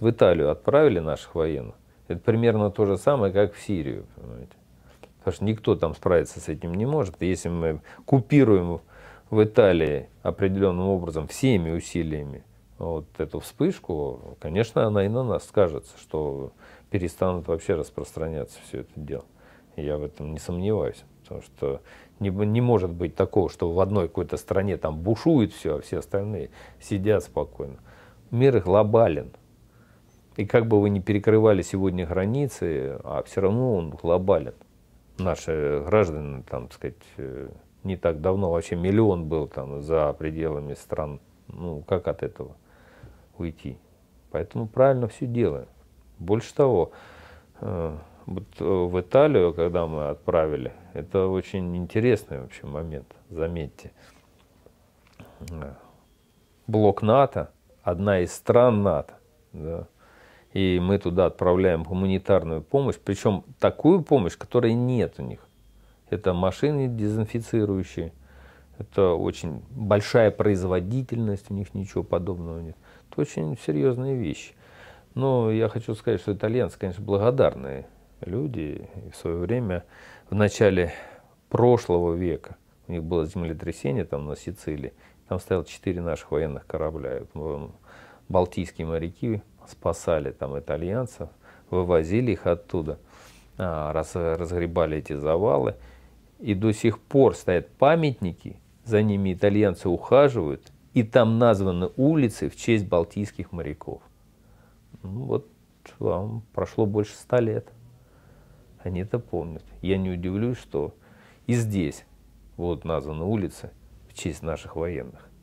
в Италию отправили наших военных, это примерно то же самое, как в Сирию, понимаете. Потому что никто там справиться с этим не может. Если мы купируем в Италии определенным образом всеми усилиями вот эту вспышку, конечно, она и на нас скажется, что перестанут вообще распространяться все это дело. Я в этом не сомневаюсь, потому что не, не может быть такого, что в одной какой-то стране там бушует все, а все остальные сидят спокойно. Мир глобален, и как бы вы ни перекрывали сегодня границы, а все равно он глобален. Наши граждане, там, так сказать, э, не так давно вообще миллион был там за пределами стран. Ну, как от этого уйти? Поэтому правильно все делаем. Больше того, э, вот э, в Италию, когда мы отправили, это очень интересный вообще момент, заметьте. Блок НАТО, одна из стран НАТО, да, и мы туда отправляем гуманитарную помощь, причем такую помощь, которой нет у них. Это машины дезинфицирующие, это очень большая производительность, у них ничего подобного нет. Это очень серьезные вещи. Но я хочу сказать, что итальянцы, конечно, благодарные люди. И в свое время, в начале прошлого века, у них было землетрясение там на Сицилии, там стояло четыре наших военных корабля. Ну, Балтийские моряки спасали там итальянцев, вывозили их оттуда, а, раз, разгребали эти завалы. И до сих пор стоят памятники, за ними итальянцы ухаживают, и там названы улицы в честь балтийских моряков. Ну, вот вам прошло больше ста лет. Они это помнят. Я не удивлюсь, что и здесь вот названы улицы в честь наших военных.